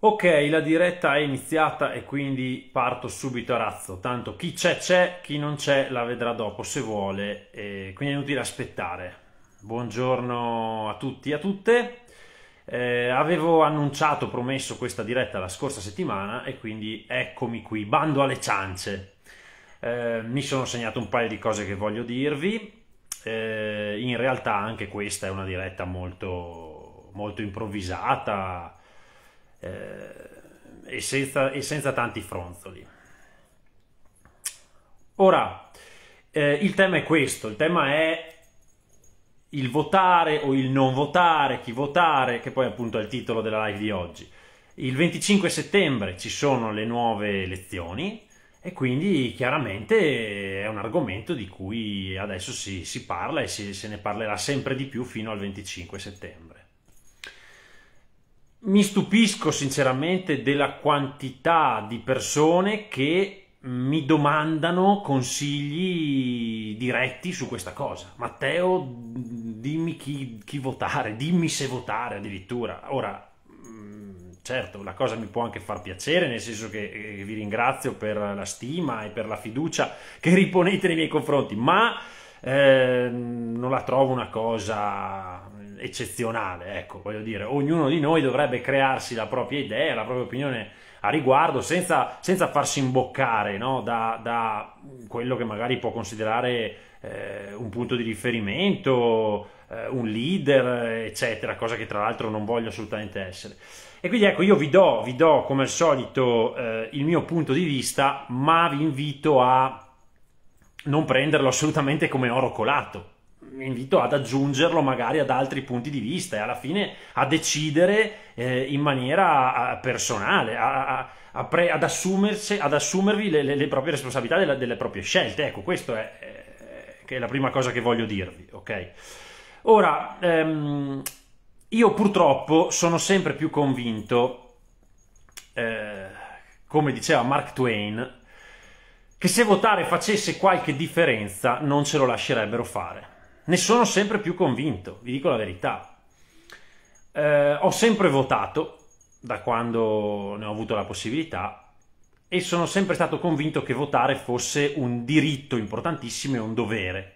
Ok, la diretta è iniziata e quindi parto subito a razzo. Tanto chi c'è c'è, chi non c'è la vedrà dopo se vuole, quindi è inutile aspettare. Buongiorno a tutti e a tutte. Eh, avevo annunciato, promesso questa diretta la scorsa settimana e quindi eccomi qui, bando alle ciance. Eh, mi sono segnato un paio di cose che voglio dirvi. Eh, in realtà anche questa è una diretta molto, molto improvvisata eh, e, senza, e, senza, tanti fronzoli. Ora, eh, il tema è questo, il tema è il votare o il non votare, chi votare, che poi appunto è il titolo della live di oggi. Il 25 settembre ci sono le nuove elezioni e quindi chiaramente è un argomento di cui adesso si, si parla e si, se ne parlerà sempre di più fino al 25 settembre mi stupisco sinceramente della quantità di persone che mi domandano consigli diretti su questa cosa. Matteo, dimmi chi, chi, votare, dimmi se votare addirittura. Ora, mm, certo, la cosa mi può anche far piacere, nel senso che eh, vi ringrazio per la stima e per la fiducia che riponete nei miei confronti, ma eh, non la trovo una cosa eccezionale, ecco, voglio dire, ognuno di noi dovrebbe crearsi la propria idea, la propria opinione a riguardo senza, senza farsi imboccare no? da, da, quello che magari può considerare eh, un punto di riferimento, eh, un leader, eccetera, cosa che tra l'altro non voglio assolutamente essere. E quindi ecco, io vi do, vi do come al solito eh, il mio punto di vista, ma vi invito a non prenderlo assolutamente come oro colato invito ad aggiungerlo magari ad altri punti di vista e alla fine a decidere eh, in maniera personale, a, a, a pre, ad, ad, assumervi le, le, le proprie responsabilità della, delle proprie scelte. Ecco, questa è, eh, è, la prima cosa che voglio dirvi, ok? Ora, ehm, io purtroppo sono sempre più convinto, eh, come diceva Mark Twain, che se votare facesse qualche differenza non ce lo lascerebbero fare. Ne sono sempre più convinto, vi dico la verità. Eh, ho sempre votato da quando ne ho avuto la possibilità e sono sempre stato convinto che votare fosse un diritto importantissimo e un dovere.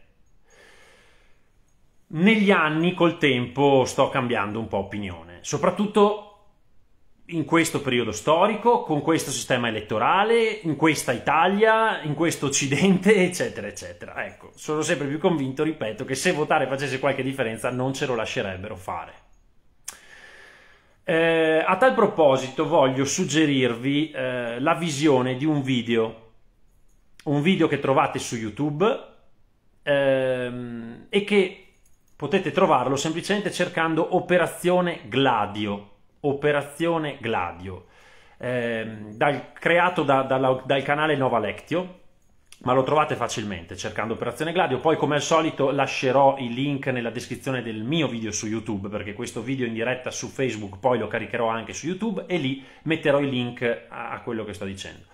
Negli anni, col tempo, sto cambiando un po' opinione, soprattutto in questo periodo storico, con questo sistema elettorale, in questa Italia, in questo Occidente, eccetera, eccetera. Ecco, sono sempre più convinto, ripeto, che se votare facesse qualche differenza non ce lo lascerebbero fare. Eh, a tal proposito voglio suggerirvi eh, la visione di un video, un video che trovate su YouTube ehm, e che potete trovarlo semplicemente cercando Operazione Gladio Operazione Gladio, ehm, dal, creato da, dalla, dal canale Nova Lectio, ma lo trovate facilmente cercando Operazione Gladio. Poi, come al solito, lascerò i link nella descrizione del mio video su YouTube, perché questo video in diretta su Facebook poi lo caricherò anche su YouTube e lì metterò i link a, quello che sto dicendo.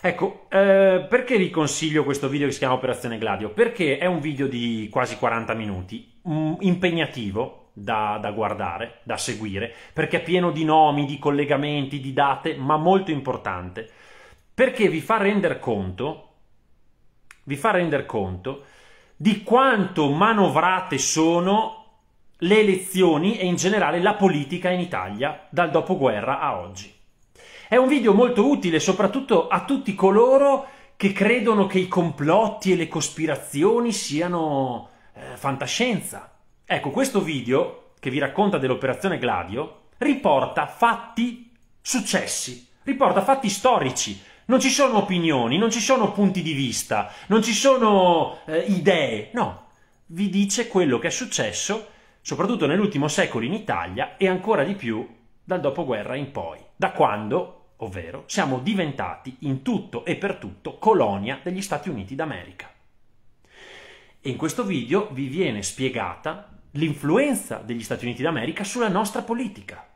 Ecco, eh, perché vi consiglio questo video che si chiama Operazione Gladio? Perché è un video di quasi 40 minuti, mh, mm, impegnativo, da, da, guardare, da seguire, perché è pieno di nomi, di collegamenti, di date, ma molto importante, perché vi fa rendere conto, vi fa rendere conto di quanto manovrate sono le elezioni e in generale la politica in Italia dal dopoguerra a oggi. È un video molto utile soprattutto a tutti coloro che credono che i complotti e le cospirazioni siano eh, fantascienza, Ecco, questo video che vi racconta dell'operazione Gladio riporta fatti successi, riporta fatti storici. Non ci sono opinioni, non ci sono punti di vista, non ci sono eh, idee, no. Vi dice quello che è successo, soprattutto nell'ultimo secolo in Italia e ancora di più dal dopoguerra in poi, da quando, ovvero, siamo diventati in tutto e per tutto colonia degli Stati Uniti d'America. E in questo video vi viene spiegata l'influenza degli Stati Uniti d'America sulla nostra politica.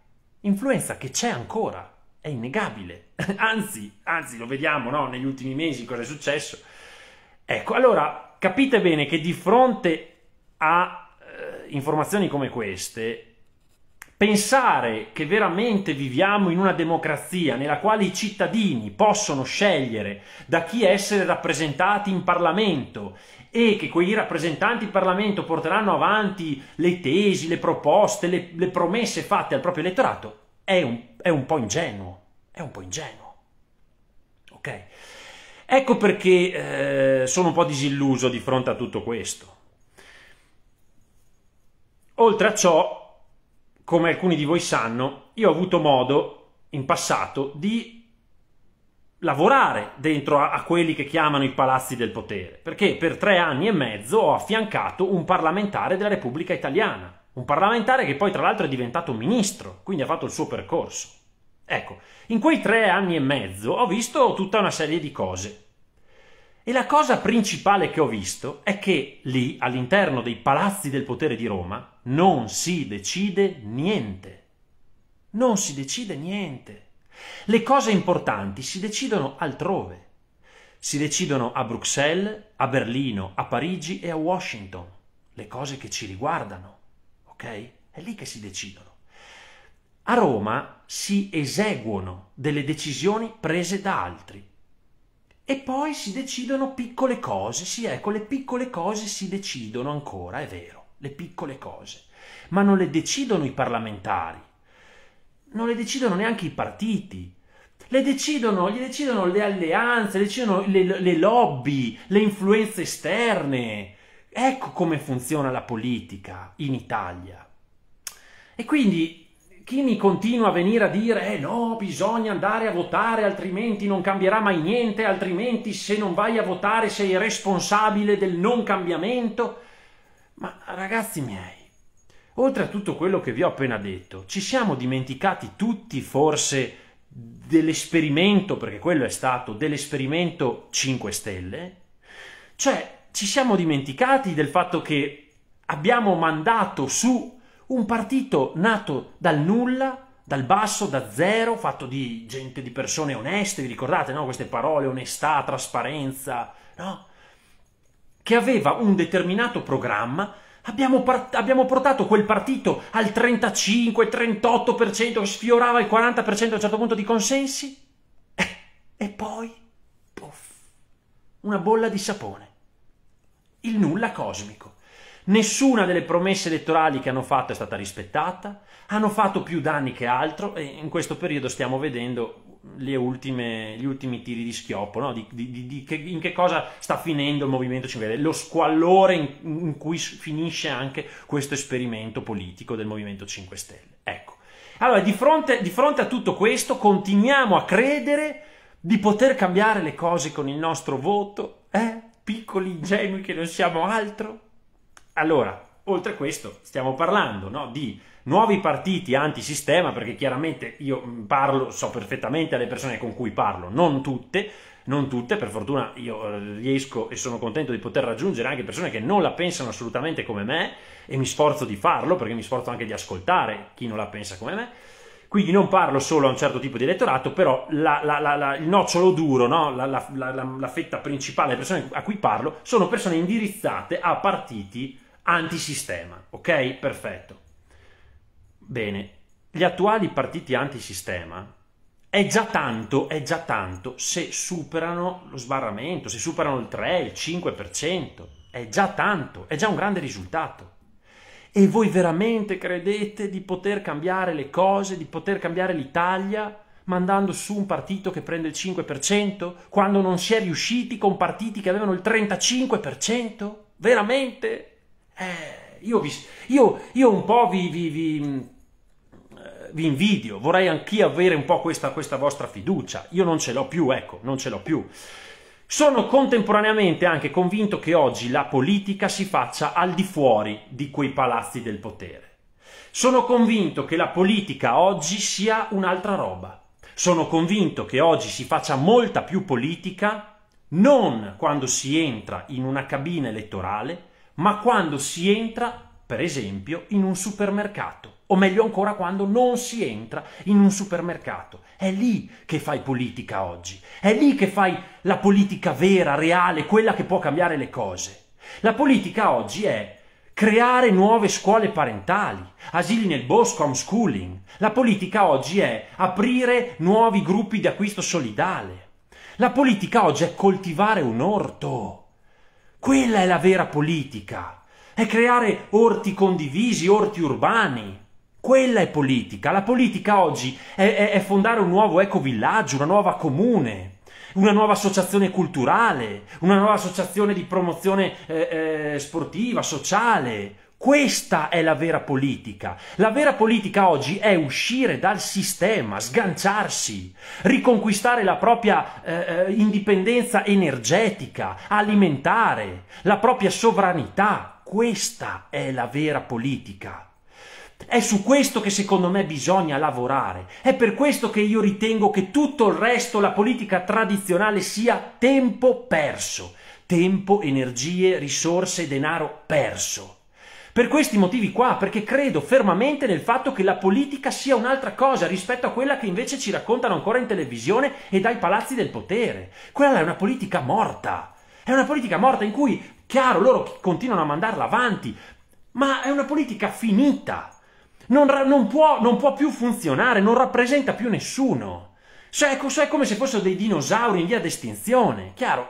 Influenza che c'è ancora, è innegabile. Anzi, anzi, lo vediamo no? negli ultimi mesi cosa è successo. Ecco, allora capite bene che di fronte a eh, informazioni come queste Pensare che veramente viviamo in una democrazia nella quale i cittadini possono scegliere da chi essere rappresentati in Parlamento e che quei rappresentanti in Parlamento porteranno avanti le tesi, le proposte, le, le promesse fatte al proprio elettorato è un, è un, po' ingenuo. È un po' ingenuo. Ok? Ecco perché eh, sono un po' disilluso di fronte a tutto questo. Oltre a ciò, come alcuni di voi sanno, io ho avuto modo in passato di lavorare dentro a, a, quelli che chiamano i palazzi del potere, perché per tre anni e mezzo ho affiancato un parlamentare della Repubblica Italiana, un parlamentare che poi tra l'altro è diventato ministro, quindi ha fatto il suo percorso. Ecco, in quei tre anni e mezzo ho visto tutta una serie di cose. E la cosa principale che ho visto è che lì, all'interno dei palazzi del potere di Roma, non si decide niente. Non si decide niente. Le cose importanti si decidono altrove. Si decidono a Bruxelles, a Berlino, a Parigi e a Washington. Le cose che ci riguardano. Ok? È lì che si decidono. A Roma si eseguono delle decisioni prese da altri e poi si decidono piccole cose, sì ecco, le piccole cose si decidono ancora, è vero, le piccole cose, ma non le decidono i parlamentari, non le decidono neanche i partiti, le decidono, gli decidono le alleanze, le decidono le, le lobby, le influenze esterne. Ecco come funziona la politica in Italia. E quindi chi mi continua a venire a dire, eh no, bisogna andare a votare, altrimenti non cambierà mai niente, altrimenti se non vai a votare sei responsabile del non cambiamento. Ma ragazzi miei, Oltre a tutto quello che vi ho appena detto, ci siamo dimenticati tutti forse dell'esperimento, perché quello è stato dell'esperimento 5 Stelle, cioè ci siamo dimenticati del fatto che abbiamo mandato su un partito nato dal nulla, dal basso, da zero, fatto di gente, di persone oneste, vi ricordate no? queste parole, onestà, trasparenza, no? che aveva un determinato programma, abbiamo, part- abbiamo portato quel partito al 35-38%, sfiorava il 40% a un certo punto di consensi, eh, e poi, puff, una bolla di sapone, il nulla cosmico. Nessuna delle promesse elettorali che hanno fatto è stata rispettata, hanno fatto più danni che altro e in questo periodo stiamo vedendo ultime, gli ultimi tiri di schioppo, no? di, di, di, che, in che cosa sta finendo il Movimento 5 Stelle, lo squallore in, in cui finisce anche questo esperimento politico del Movimento 5 Stelle. Ecco. Allora, di fronte, di fronte a tutto questo, continuiamo a credere di poter cambiare le cose con il nostro voto, eh? Piccoli ingenui che non siamo altro? Allora, oltre a questo, stiamo parlando no, di nuovi partiti antisistema, perché chiaramente io mm, parlo, so perfettamente alle persone con cui parlo, non tutte, non tutte, per fortuna io eh, riesco e sono contento di poter raggiungere anche persone che non la pensano assolutamente come me e mi sforzo di farlo, perché mi sforzo anche di ascoltare chi non la pensa come me. Quindi non parlo solo a un certo tipo di elettorato, però la, la, la, il nocciolo duro, no? la, fetta principale delle persone a cui parlo, sono persone indirizzate a partiti antisistema, ok? Perfetto. Bene, gli attuali partiti antisistema è già tanto, è già tanto se superano lo sbarramento, se superano il 3, il 5%, è già tanto, è già un grande risultato. E voi veramente credete di poter cambiare le cose, di poter cambiare l'Italia mandando su un partito che prende il 5% quando non si è riusciti con partiti che avevano il 35%? Veramente? Eh, io, vi, io, io, un po' vi, vi, vi, mm, eh, vi invidio, vorrei anch'io avere un po' questa, questa vostra fiducia. Io non ce l'ho più, ecco, non ce l'ho più. Sono contemporaneamente anche convinto che oggi la politica si faccia al di fuori di quei palazzi del potere. Sono convinto che la politica oggi sia un'altra roba. Sono convinto che oggi si faccia molta più politica non quando si entra in una cabina elettorale, ma quando si entra, per esempio, in un supermercato, o meglio ancora quando non si entra in un supermercato. È lì che fai politica oggi, è lì che fai la politica vera, reale, quella che può cambiare le cose. La politica oggi è creare nuove scuole parentali, asili nel bosco, homeschooling. La politica oggi è aprire nuovi gruppi di acquisto solidale. La politica oggi è coltivare un orto. Quella è la vera politica. È creare orti condivisi, orti urbani. Quella è politica. La politica oggi è, è, è fondare un nuovo ecovillaggio, una nuova comune, una nuova associazione culturale, una nuova associazione di promozione eh, eh, sportiva, sociale, questa è la vera politica. La vera politica oggi è uscire dal sistema, sganciarsi, riconquistare la propria eh, eh, indipendenza energetica, alimentare, la propria sovranità. Questa è la vera politica. È su questo che secondo me bisogna lavorare. È per questo che io ritengo che tutto il resto, la politica tradizionale, sia tempo perso. Tempo, energie, risorse, denaro perso. Per questi motivi qua, perché credo fermamente nel fatto che la politica sia un'altra cosa rispetto a quella che invece ci raccontano ancora in televisione e dai palazzi del potere. Quella è una politica morta. È una politica morta in cui, chiaro, loro continuano a mandarla avanti, ma è una politica finita. Non, non, può, non può più funzionare, non rappresenta più nessuno. Cioè, è come se fossero dei dinosauri in via d'estinzione. Chiaro,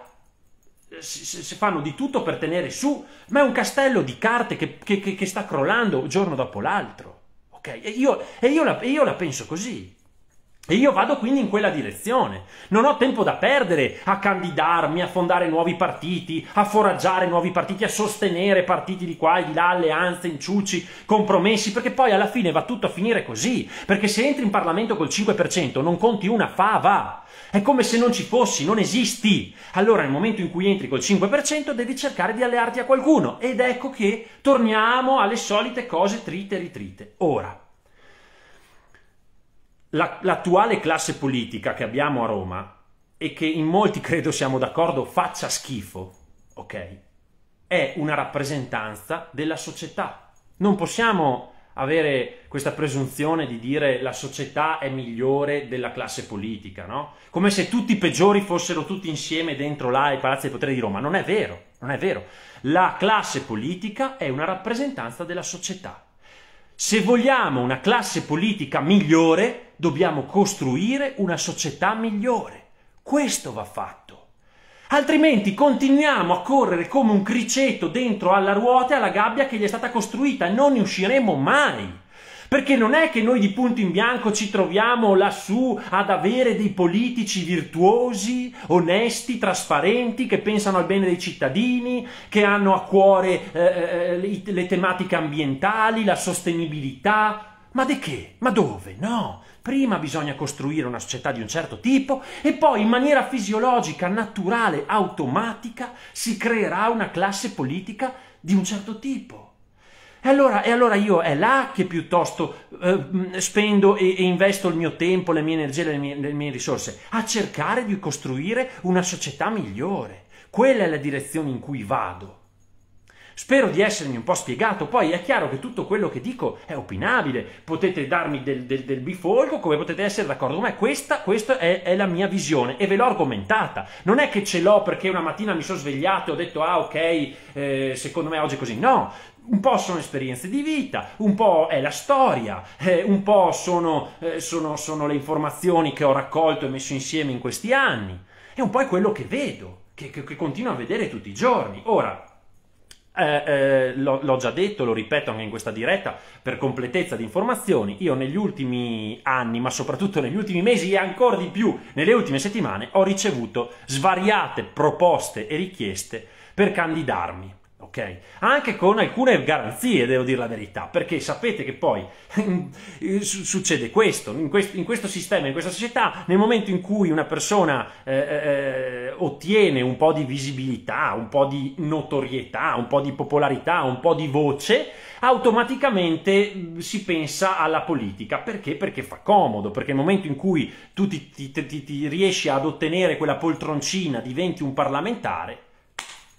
si, fanno di tutto per tenere su, ma è un castello di carte che, che, che sta crollando giorno dopo l'altro. Okay? E, io, e io, la, io, la, penso così. E io vado quindi in quella direzione. Non ho tempo da perdere a candidarmi, a fondare nuovi partiti, a foraggiare nuovi partiti, a sostenere partiti di qua e di là, alleanze, inciuci, compromessi, perché poi alla fine va tutto a finire così. Perché se entri in Parlamento col 5% non conti una fava. È come se non ci fossi, non esisti. Allora nel momento in cui entri col 5% devi cercare di allearti a qualcuno ed ecco che torniamo alle solite cose trite e ritrite. Ora, la, l'attuale classe politica che abbiamo a Roma e che in molti credo siamo d'accordo faccia schifo, ok? È una rappresentanza della società. Non possiamo avere questa presunzione di dire la società è migliore della classe politica, no? Come se tutti i peggiori fossero tutti insieme dentro là ai palazzi del potere di Roma. Non è vero, non è vero. La classe politica è una rappresentanza della società. Se vogliamo una classe politica migliore, dobbiamo costruire una società migliore. Questo va fatto altrimenti continuiamo a correre come un criceto dentro alla ruota e alla gabbia che gli è stata costruita, non ne usciremo mai. Perché non è che noi di punto in bianco ci troviamo lassù ad avere dei politici virtuosi, onesti, trasparenti, che pensano al bene dei cittadini, che hanno a cuore eh, eh le tematiche ambientali, la sostenibilità. Ma di che? Ma dove? No, Prima bisogna costruire una società di un certo tipo e poi in maniera fisiologica, naturale, automatica si creerà una classe politica di un certo tipo. E allora, e allora, io è là che piuttosto eh, spendo e, e, investo il mio tempo, le mie energie, le mie, le mie risorse, a cercare di costruire una società migliore. Quella è la direzione in cui vado. Spero di essermi un po' spiegato, poi è chiaro che tutto quello che dico è opinabile, potete darmi del, del, del bifolco come potete essere d'accordo con me, questa, questa è, è, la mia visione e ve l'ho argomentata, non è che ce l'ho perché una mattina mi sono svegliato e ho detto ah ok, eh, secondo me oggi è così, no, un po' sono esperienze di vita, un po' è la storia, eh, un po' sono, eh, sono, sono le informazioni che ho raccolto e messo insieme in questi anni, e un po' è quello che vedo, che, che, che continuo a vedere tutti i giorni. Ora, eh, eh, l'ho, già detto, lo ripeto anche in questa diretta per completezza di informazioni. Io negli ultimi anni, ma soprattutto negli ultimi mesi e ancora di più nelle ultime settimane, ho ricevuto svariate proposte e richieste per candidarmi ok? Anche con alcune garanzie, devo dire la verità, perché sapete che poi succede questo in, questo in, questo, sistema, in questa società, nel momento in cui una persona eh, eh, eh, ottiene un po' di visibilità, un po' di notorietà, un po' di popolarità, un po' di voce, automaticamente mm, si pensa alla politica. Perché? Perché fa comodo, perché nel momento in cui tu ti, ti, ti, ti riesci ad ottenere quella poltroncina, diventi un parlamentare,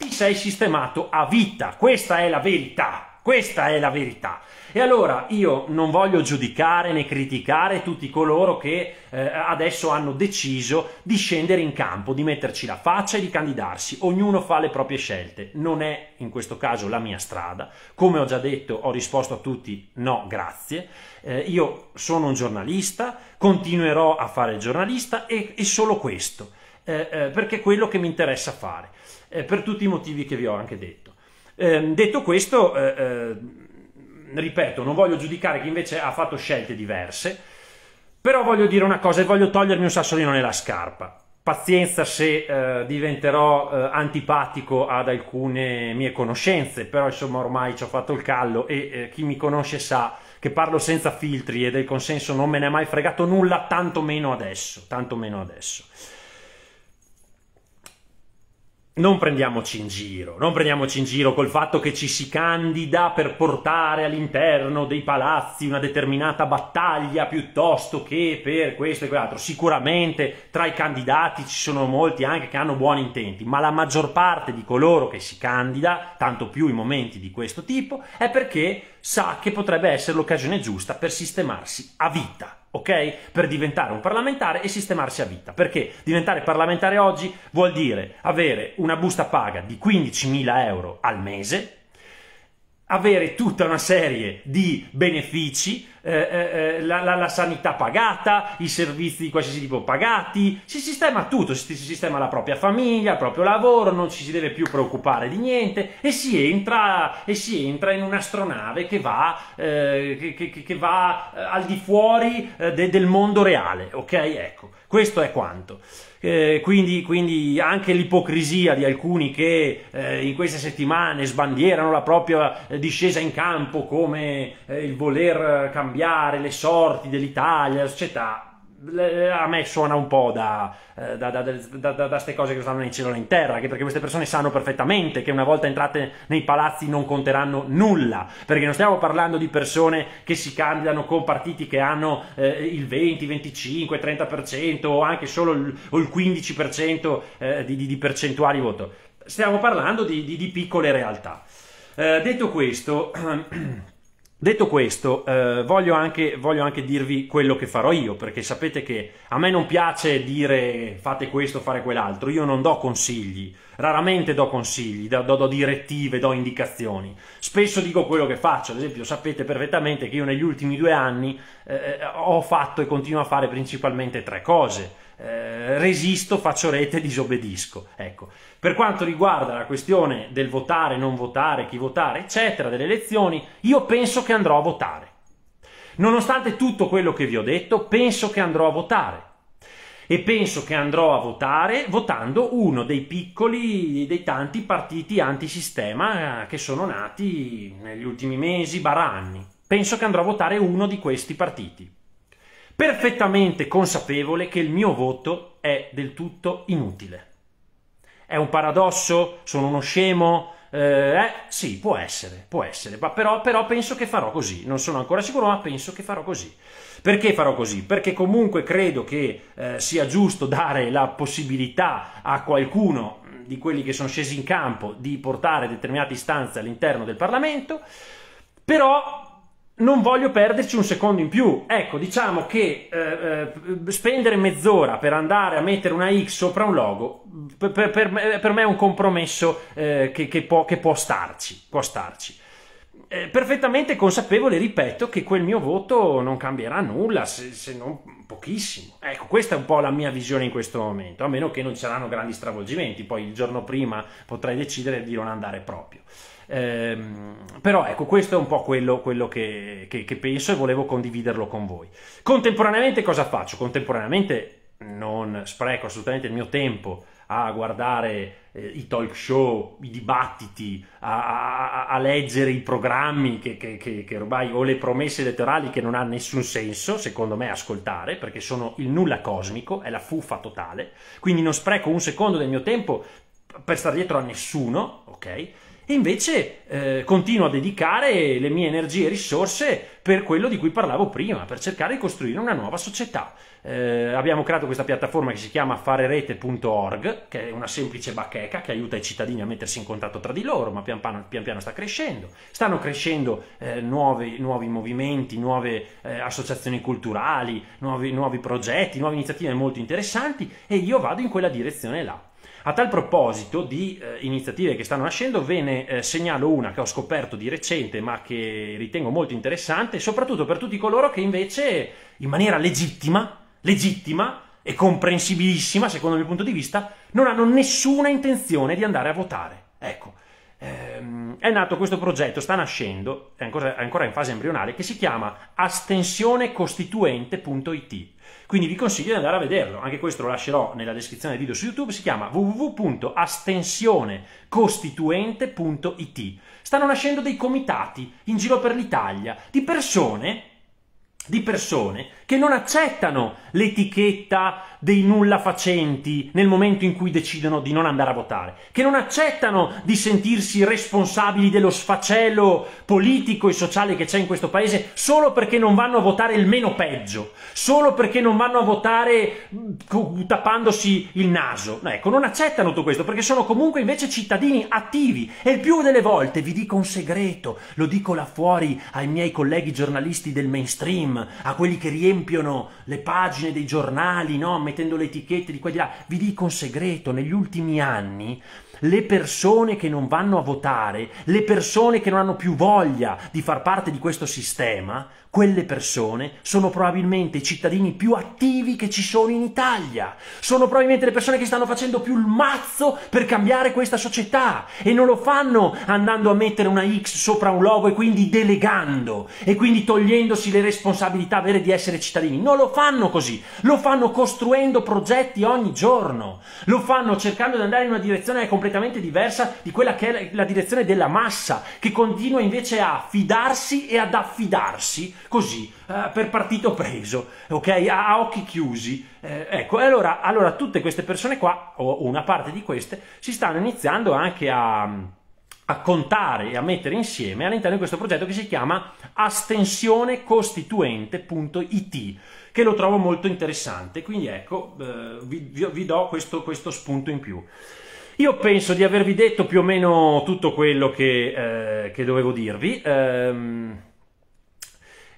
ti sei sistemato a vita. Questa è la verità. Questa è la verità. E allora io non voglio giudicare né criticare tutti coloro che eh, adesso hanno deciso di scendere in campo, di metterci la faccia e di candidarsi. Ognuno fa le proprie scelte. Non è in questo caso la mia strada. Come ho già detto, ho risposto a tutti no, grazie. Eh, io sono un giornalista, continuerò a fare il giornalista e, e solo questo. Eh, eh, perché è quello che mi interessa fare, eh, per tutti i motivi che vi ho anche detto. Ehm, detto questo, eh, eh, ripeto, non voglio giudicare chi invece ha fatto scelte diverse, però voglio dire una cosa e voglio togliermi un sassolino nella scarpa. Pazienza se diventerò antipatico ad alcune mie conoscenze, però insomma ormai ci ho fatto il callo e chi mi conosce sa che parlo senza filtri e del consenso non me ne è mai fregato nulla, tanto meno adesso, tanto meno adesso non prendiamoci in giro, non prendiamoci in giro col fatto che ci si candida per portare all'interno dei palazzi una determinata battaglia piuttosto che per questo e quell'altro. Sicuramente tra i candidati ci sono molti anche che hanno buoni intenti, ma la maggior parte di coloro che si candida, tanto più in momenti di questo tipo, è perché sa che potrebbe essere l'occasione giusta per sistemarsi a vita ok? Per diventare un parlamentare e sistemarsi a vita. Perché diventare parlamentare oggi vuol dire avere una busta paga di 15.000 euro al mese, avere tutta una serie di benefici, eh, eh, eh, la, la, la, sanità pagata, i servizi di qualsiasi tipo pagati, si sistema tutto, si sistema la propria famiglia, il proprio lavoro, non ci si deve più preoccupare di niente e si entra, e si entra in un'astronave che va, eh, che, che, che va eh, al di fuori eh, de, del mondo reale, ok? Ecco, questo è quanto. Eh, quindi, quindi, anche l'ipocrisia di alcuni che eh, in queste settimane sbandierano la propria eh, discesa in campo come eh, il voler cambiare le sorti dell'Italia, la società, a me suona un po' da, queste eh, cose che stanno né in cielo e in terra, anche perché queste persone sanno perfettamente che una volta entrate nei palazzi non conteranno nulla, perché non stiamo parlando di persone che si candidano con partiti che hanno eh, il 20, 25, 30% o anche solo il, il 15% eh, di, di, percentuali di voto, stiamo parlando di, di, di piccole realtà. Eh, detto questo, Detto questo, eh, voglio, anche, voglio, anche, dirvi quello che farò io, perché sapete che a me non piace dire fate questo, fare quell'altro, io non do consigli, raramente do consigli, do, do, do, direttive, do indicazioni, spesso dico quello che faccio, ad esempio sapete perfettamente che io negli ultimi due anni eh, eh ho fatto e continuo a fare principalmente tre cose eh, resisto, faccio rete, disobbedisco. Ecco. Per quanto riguarda la questione del votare, non votare, chi votare, eccetera, delle elezioni, io penso che andrò a votare. Nonostante tutto quello che vi ho detto, penso che andrò a votare. E penso che andrò a votare votando uno dei piccoli, dei tanti partiti antisistema eh, che sono nati negli ultimi mesi, baranni. Penso che andrò a votare uno di questi partiti perfettamente consapevole che il mio voto è del tutto inutile. È un paradosso? Sono uno scemo? Eh, eh sì, può essere, può essere, però, però penso che farò così, non sono ancora sicuro, ma penso che farò così. Perché farò così? Perché comunque credo che eh, sia giusto dare la possibilità a qualcuno di quelli che sono scesi in campo di portare determinate istanze all'interno del Parlamento, però non voglio perderci un secondo in più. Ecco, diciamo che eh, eh, spendere mezz'ora per andare a mettere una X sopra un logo, per, per, per me è un compromesso eh, che, che, può, che, può, starci. Può starci. Eh, perfettamente consapevole, ripeto, che quel mio voto non cambierà nulla, se, se, non pochissimo. Ecco, questa è un po' la mia visione in questo momento, a meno che non ci saranno grandi stravolgimenti, poi il giorno prima potrei decidere di non andare proprio. Ehm, però ecco, questo è un po' quello, quello che, che, che penso e volevo condividerlo con voi. Contemporaneamente cosa faccio? Contemporaneamente non spreco assolutamente il mio tempo a guardare eh, i talk show, i dibattiti, a, a, a leggere i programmi che, che, che, che, ormai o le promesse elettorali che non ha nessun senso, secondo me, ascoltare, perché sono il nulla cosmico, è la fuffa totale. Quindi non spreco un secondo del mio tempo per stare dietro a nessuno, ok? invece eh, continuo a dedicare le mie energie e risorse per quello di cui parlavo prima, per cercare di costruire una nuova società. Eh, abbiamo creato questa piattaforma che si chiama farerete.org, che è una semplice bacheca che aiuta i cittadini a mettersi in contatto tra di loro, ma pian piano, pian piano sta crescendo. Stanno crescendo eh, nuovi, nuovi, movimenti, nuove eh, associazioni culturali, nuovi, nuovi progetti, nuove iniziative molto interessanti e io vado in quella direzione là. A tal proposito di eh, iniziative che stanno nascendo, ve ne eh, segnalo una che ho scoperto di recente ma che ritengo molto interessante, soprattutto per tutti coloro che invece in maniera legittima, legittima e comprensibilissima, secondo il mio punto di vista, non hanno nessuna intenzione di andare a votare. Ecco, ehm, è nato questo progetto, sta nascendo, è ancora, è ancora in fase embrionale, che si chiama astensionecostituente.it quindi vi consiglio di andare a vederlo, anche questo lo lascerò nella descrizione del video su YouTube, si chiama www.astensionecostituente.it. Stanno nascendo dei comitati in giro per l'Italia di persone di persone che non accettano l'etichetta dei nulla facenti nel momento in cui decidono di non andare a votare, che non accettano di sentirsi responsabili dello sfacelo politico e sociale che c'è in questo paese solo perché non vanno a votare il meno peggio, solo perché non vanno a votare tappandosi il naso. Ecco, non accettano tutto questo perché sono comunque invece cittadini attivi e il più delle volte vi dico un segreto, lo dico là fuori ai miei colleghi giornalisti del mainstream, a quelli che riempiono le pagine dei giornali, no? mettendo le etichette di qua e di là. Vi dico un segreto, negli ultimi anni le persone che non vanno a votare, le persone che non hanno più voglia di far parte di questo sistema, quelle persone sono probabilmente i cittadini più attivi che ci sono in Italia, sono probabilmente le persone che stanno facendo più il mazzo per cambiare questa società e non lo fanno andando a mettere una X sopra un logo e quindi delegando e quindi togliendosi le responsabilità vere di essere cittadini, non lo fanno così, lo fanno costruendo progetti ogni giorno, lo fanno cercando di andare in una direzione completamente diversa di quella che è la direzione della massa, che continua invece a fidarsi e ad affidarsi così, eh, per partito preso, ok? A, a occhi chiusi. Eh, ecco, e allora, allora tutte queste persone qua, o una parte di queste, si stanno iniziando anche a a contare e a mettere insieme all'interno di questo progetto che si chiama astensionecostituente.it che lo trovo molto interessante quindi ecco eh, vi, vi, do questo, questo, spunto in più io penso di avervi detto più o meno tutto quello che, eh, che dovevo dirvi ehm,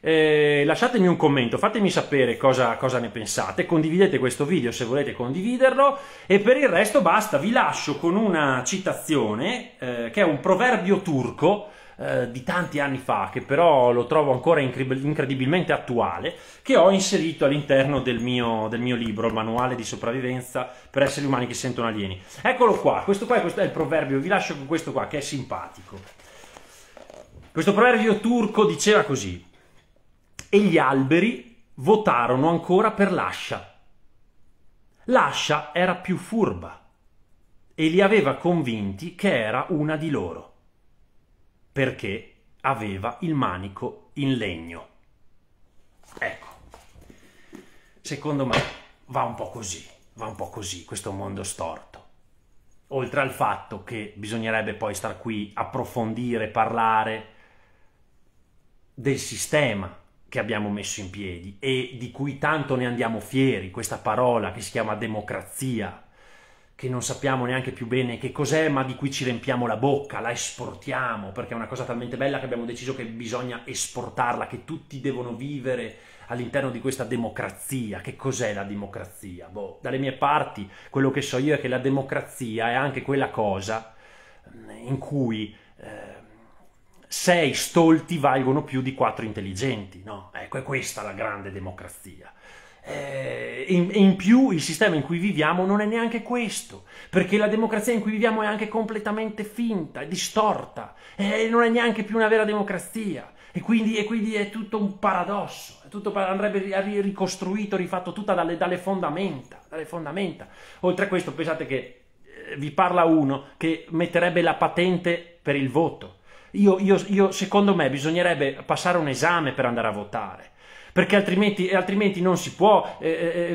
eh, lasciatemi un commento, fatemi sapere cosa, cosa ne pensate, condividete questo video se volete condividerlo e per il resto basta, vi lascio con una citazione eh, che è un proverbio turco eh, di tanti anni fa, che però lo trovo ancora incredibilmente attuale, che ho inserito all'interno del mio, del mio libro, il manuale di sopravvivenza per esseri umani che sentono alieni. Eccolo qua, questo qua è, questo è il proverbio, vi lascio con questo qua che è simpatico. Questo proverbio turco diceva così, e gli alberi votarono ancora per l'ascia. L'ascia era più furba e li aveva convinti che era una di loro, perché aveva il manico in legno. Ecco, secondo me va un po' così, va un po' così questo mondo storto. Oltre al fatto che bisognerebbe poi star qui, approfondire, parlare del sistema, che abbiamo messo in piedi e di cui tanto ne andiamo fieri, questa parola che si chiama democrazia, che non sappiamo neanche più bene che cos'è, ma di cui ci riempiamo la bocca, la esportiamo, perché è una cosa talmente bella che abbiamo deciso che bisogna esportarla, che tutti devono vivere all'interno di questa democrazia. Che cos'è la democrazia? Boh, dalle mie parti quello che so io è che la democrazia è anche quella cosa in cui... Eh, 6 stolti valgono più di 4 intelligenti, no? Ecco, è questa la grande democrazia. E eh, in più il sistema in cui viviamo non è neanche questo, perché la democrazia in cui viviamo è anche completamente finta, è distorta, e non è neanche più una vera democrazia. E quindi, e quindi è tutto un paradosso, tutto, andrebbe ricostruito, rifatto tutta dalle, dalle, fondamenta, dalle fondamenta. Oltre a questo pensate che eh, vi parla uno che metterebbe la patente per il voto io, io, io, secondo me bisognerebbe passare un esame per andare a votare perché altrimenti, eh, altrimenti non si può eh,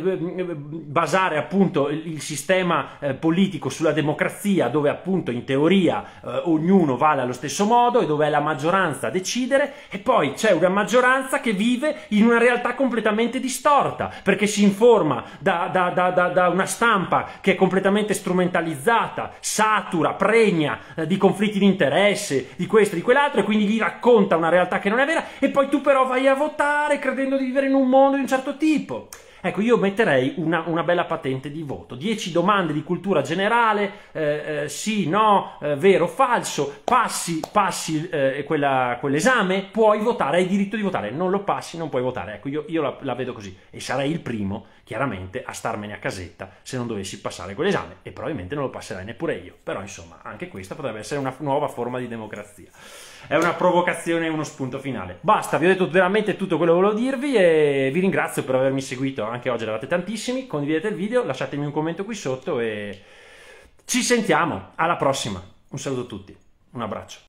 eh, eh basare appunto il sistema eh, politico sulla democrazia dove appunto in teoria ognuno vale allo stesso modo e dove è la maggioranza a decidere e poi c'è una maggioranza che vive in una realtà completamente distorta perché si informa da, da, da, da una stampa che è completamente strumentalizzata, satura, pregna di conflitti di interesse, di questo, e di quell'altro e quindi gli racconta una realtà che non è vera e poi tu però vai a votare credendo sapendo di vivere in un mondo di un certo tipo. Ecco, io metterei una, una, bella patente di voto. 10 domande di cultura generale, eh, eh, sì, no, eh, vero, falso, passi, passi eh, quella, quell'esame, puoi votare, hai diritto di votare, non lo passi, non puoi votare. Ecco, io, io la, la, vedo così e sarei il primo, chiaramente, a starmene a casetta se non dovessi passare quell'esame e probabilmente non lo passerai neppure io. Però, insomma, anche questa potrebbe essere una nuova forma di democrazia è una provocazione, uno spunto finale. Basta, vi ho detto veramente tutto quello che volevo dirvi e vi ringrazio per avermi seguito anche oggi, eravate tantissimi, condividete il video, lasciatemi un commento qui sotto e ci sentiamo, alla prossima, un saluto a tutti, un abbraccio.